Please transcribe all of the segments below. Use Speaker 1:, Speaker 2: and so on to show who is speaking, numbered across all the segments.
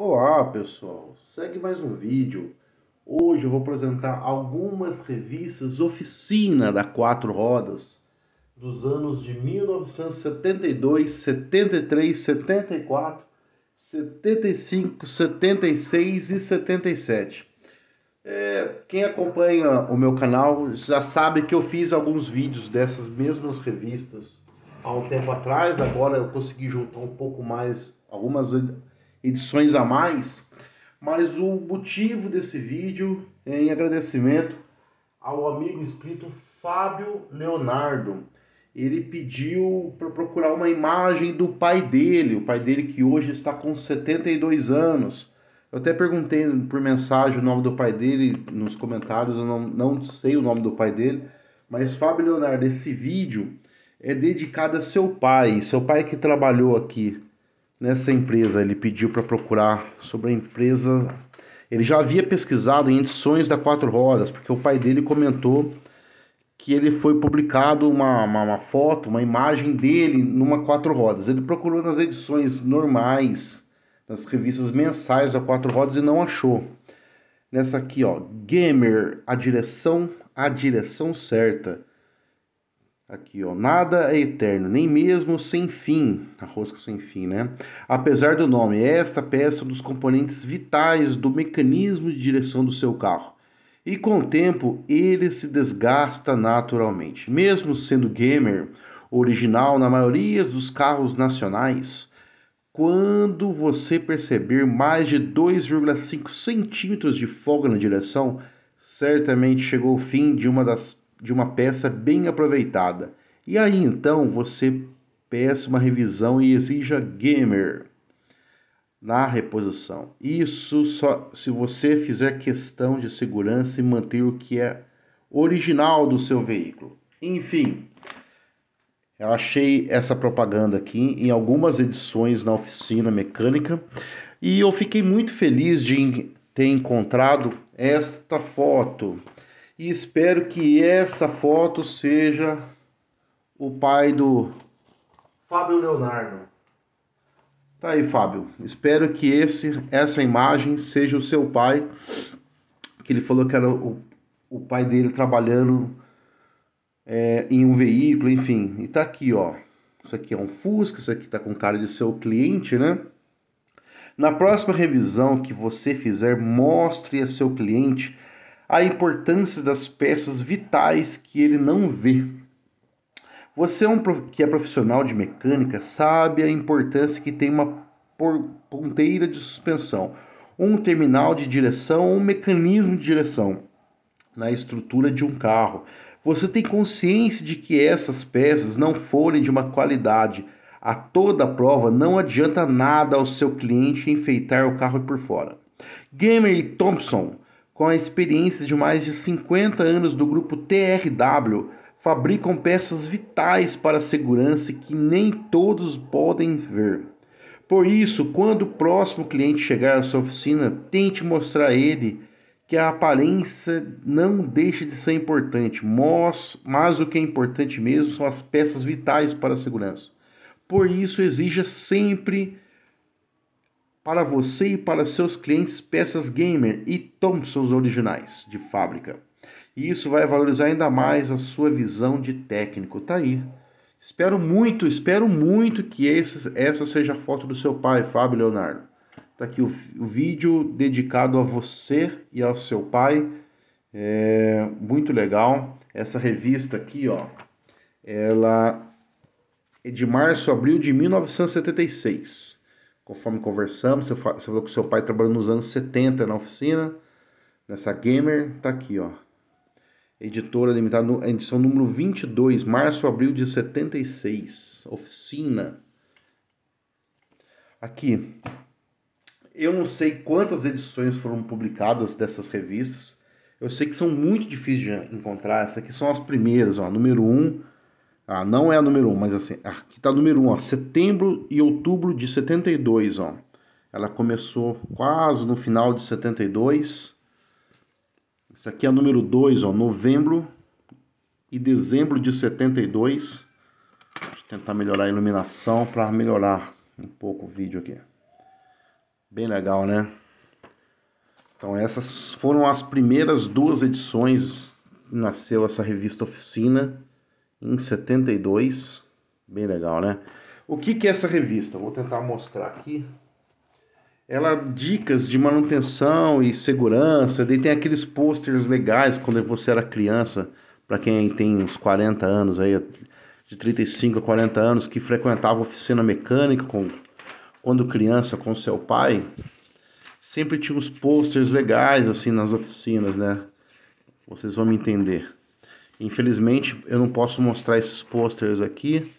Speaker 1: Olá pessoal, segue mais um vídeo. Hoje eu vou apresentar algumas revistas oficina da Quatro Rodas dos anos de 1972, 73, 74, 75, 76 e 77. É, quem acompanha o meu canal já sabe que eu fiz alguns vídeos dessas mesmas revistas há um tempo atrás. Agora eu consegui juntar um pouco mais algumas edições a mais, mas o motivo desse vídeo é em agradecimento ao amigo inscrito Fábio Leonardo. Ele pediu para procurar uma imagem do pai dele, o pai dele que hoje está com 72 anos. Eu até perguntei por mensagem o nome do pai dele nos comentários, eu não, não sei o nome do pai dele, mas Fábio Leonardo, esse vídeo é dedicado a seu pai, seu pai que trabalhou aqui nessa empresa. Ele pediu para procurar sobre a empresa. Ele já havia pesquisado em edições da Quatro Rodas, porque o pai dele comentou que ele foi publicado uma, uma, uma, foto, uma imagem dele numa Quatro Rodas. Ele procurou nas edições normais, nas revistas mensais da Quatro Rodas e não achou. Nessa aqui, ó, Gamer, a direção, a direção certa. Aqui, ó, nada é eterno, nem mesmo sem fim, a rosca sem fim, né? Apesar do nome, é esta peça é um dos componentes vitais do mecanismo de direção do seu carro. E com o tempo, ele se desgasta naturalmente. Mesmo sendo gamer original na maioria dos carros nacionais, quando você perceber mais de 2,5 centímetros de folga na direção, certamente chegou o fim de uma das de uma peça bem aproveitada. E aí então você peça uma revisão e exija gamer na reposição. Isso só se você fizer questão de segurança e manter o que é original do seu veículo. Enfim, eu achei essa propaganda aqui em algumas edições na oficina mecânica e eu fiquei muito feliz de ter encontrado esta foto e espero que essa foto seja o pai do Fábio Leonardo. Tá aí, Fábio. Espero que esse, essa imagem seja o seu pai, que ele falou que era o, o pai dele trabalhando é, em um veículo, enfim. E tá aqui, ó. Isso aqui é um Fusca, isso aqui tá com cara de seu cliente, né? Na próxima revisão que você fizer, mostre a seu cliente a importância das peças vitais que ele não vê. Você é um que é profissional de mecânica sabe a importância que tem uma ponteira de suspensão, um terminal de direção, um mecanismo de direção na estrutura de um carro. Você tem consciência de que essas peças não forem de uma qualidade a toda prova, não adianta nada ao seu cliente enfeitar o carro por fora. Gamer Thompson com a experiência de mais de 50 anos do grupo TRW, fabricam peças vitais para a segurança que nem todos podem ver. Por isso, quando o próximo cliente chegar à sua oficina, tente mostrar a ele que a aparência não deixa de ser importante, mas, mas o que é importante mesmo são as peças vitais para a segurança. Por isso, exija sempre para você e para seus clientes peças gamer e Thompsons originais de fábrica. E isso vai valorizar ainda mais a sua visão de técnico. Tá aí. Espero muito, espero muito que esse, essa seja a foto do seu pai, Fábio Leonardo. Tá aqui o, o vídeo dedicado a você e ao seu pai. É muito legal. Essa revista aqui, ó, ela é de março a abril de 1976 conforme conversamos, você falou que seu pai trabalhou nos anos 70 na oficina, nessa Gamer, tá aqui, ó. Editora limitada, edição número 22, março, abril de 76, oficina. Aqui, eu não sei quantas edições foram publicadas dessas revistas, eu sei que são muito difíceis de encontrar, essas aqui são as primeiras, ó, número 1, um, ah, não é a número 1, mas assim, aqui está número 1, ó, setembro e outubro de 72, ó. Ela começou quase no final de 72. Isso aqui é a número 2, ó, novembro e dezembro de 72. Deixa eu tentar melhorar a iluminação para melhorar um pouco o vídeo aqui. Bem legal, né? Então essas foram as primeiras duas edições nasceu essa revista Oficina em 72. Bem legal, né? O que, que é essa revista? Vou tentar mostrar aqui. Ela dicas de manutenção e segurança. Daí tem aqueles posters legais quando você era criança, para quem tem uns 40 anos aí, de 35 a 40 anos, que frequentava oficina mecânica com, quando criança com seu pai. Sempre tinha uns posters legais assim nas oficinas, né? Vocês vão me entender. Infelizmente, eu não posso mostrar esses posters aqui,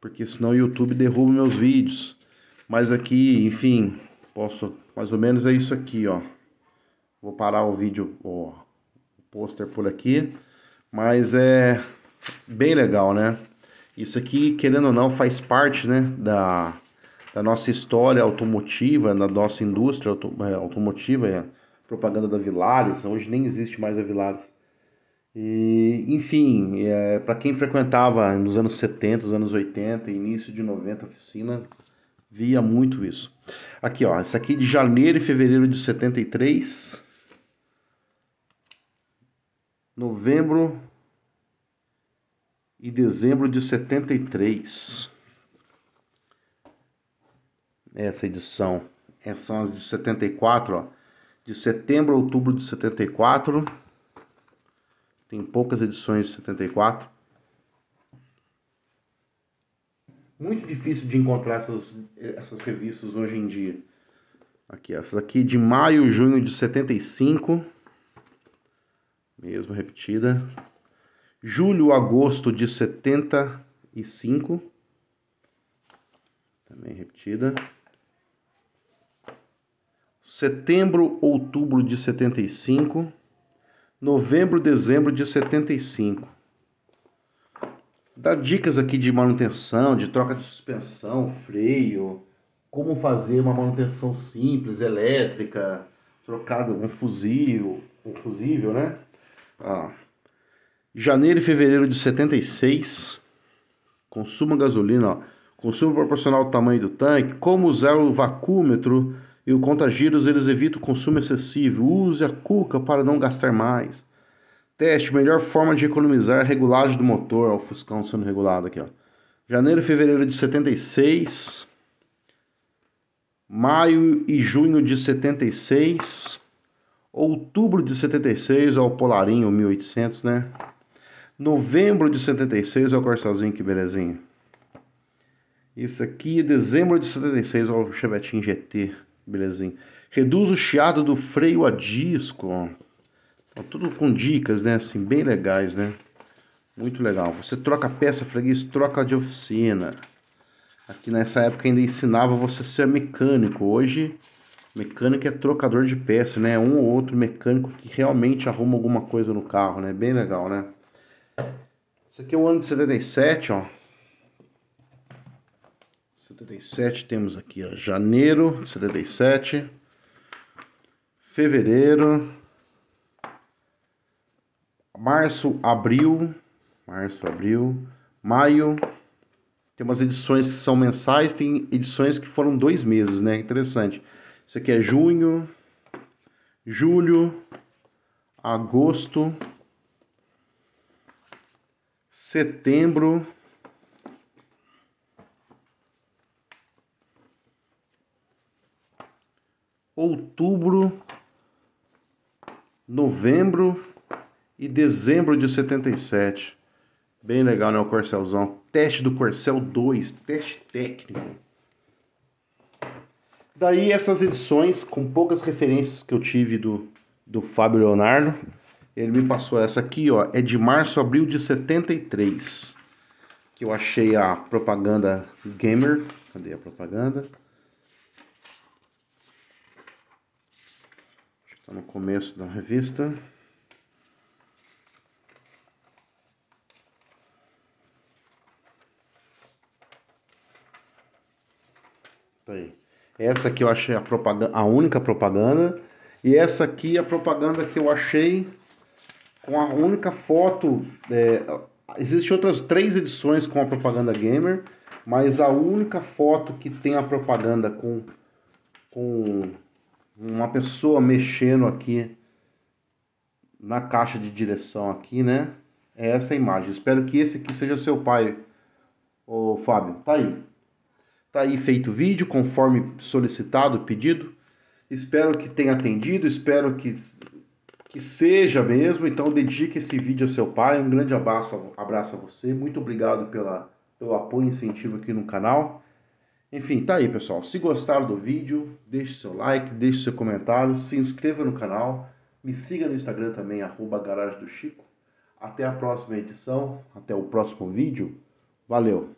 Speaker 1: porque senão o YouTube derruba meus vídeos. Mas aqui, enfim, posso, mais ou menos é isso aqui, ó. Vou parar o vídeo, ó, o pôster por aqui, mas é bem legal, né? Isso aqui, querendo ou não, faz parte, né, da, da nossa história automotiva, da nossa indústria auto, é, automotiva, é, propaganda da Vilares, hoje nem existe mais a Vilares e, enfim, é, para quem frequentava nos anos 70, anos 80, início de 90 oficina, via muito isso. Aqui, ó, isso aqui de janeiro e fevereiro de 73. Novembro e dezembro de 73. Essa edição. Essas são as de 74, ó. De setembro a outubro de 74 tem poucas edições de 74. Muito difícil de encontrar essas, essas revistas hoje em dia. Aqui, essa aqui de maio, junho de 75. Mesmo repetida. Julho, agosto de 75. Também repetida. Setembro, outubro de 75 novembro, dezembro de 75. Dá dicas aqui de manutenção, de troca de suspensão, freio, como fazer uma manutenção simples, elétrica, trocado um fusível um fusível, né? Ah. Janeiro e fevereiro de 76. Consumo gasolina, ó. consumo proporcional ao tamanho do tanque, como usar o vacúmetro e o contagiros eles evitam o consumo excessivo. Use a cuca para não gastar mais. Teste, melhor forma de economizar a é regulagem do motor. Olha o Fuscão sendo regulado aqui, ó. Janeiro e fevereiro de 76. Maio e junho de 76. Outubro de 76 ao Polarinho 1800, né? Novembro de 76 ao Corsalzinho, que belezinha. Isso aqui, dezembro de 76 ao Chevetinho GT. Belezinha. Reduz o chiado do freio a disco. Tá tudo com dicas, né? Assim, bem legais, né? Muito legal. Você troca peça, freguês, troca de oficina. Aqui nessa época ainda ensinava você ser mecânico. Hoje, mecânico é trocador de peça, né? É um ou outro mecânico que realmente arruma alguma coisa no carro, né? Bem legal, né? Isso aqui é o ano de 77, ó. 77 temos aqui, ó, janeiro de 77, fevereiro, março, abril, março, abril, maio. Tem umas edições que são mensais, tem edições que foram dois meses, né? Interessante. Isso aqui é junho, julho, agosto, setembro, outubro, novembro e dezembro de 77. Bem legal, né? O Corcelzão. Teste do Corcel 2, teste técnico. Daí essas edições, com poucas referências que eu tive do, do Fábio Leonardo, ele me passou essa aqui, ó. É de março, abril de 73. Que eu achei a propaganda gamer. Cadê a propaganda? Está no começo da revista. Tá aí. Essa aqui eu achei a, propaganda, a única propaganda. E essa aqui é a propaganda que eu achei com a única foto. É, Existem outras três edições com a propaganda gamer, mas a única foto que tem a propaganda com, com uma pessoa mexendo aqui na caixa de direção aqui, né? É essa imagem. Espero que esse aqui seja seu pai, ô Fábio. Tá aí. Tá aí feito o vídeo, conforme solicitado, pedido. Espero que tenha atendido, espero que, que seja mesmo. Então dedique esse vídeo ao seu pai. Um grande abraço, abraço a você. Muito obrigado pela, pelo apoio e incentivo aqui no canal. Enfim, tá aí pessoal. Se gostaram do vídeo, deixe seu like, deixe seu comentário, se inscreva no canal, me siga no Instagram também, Garagem do Chico. Até a próxima edição, até o próximo vídeo. Valeu!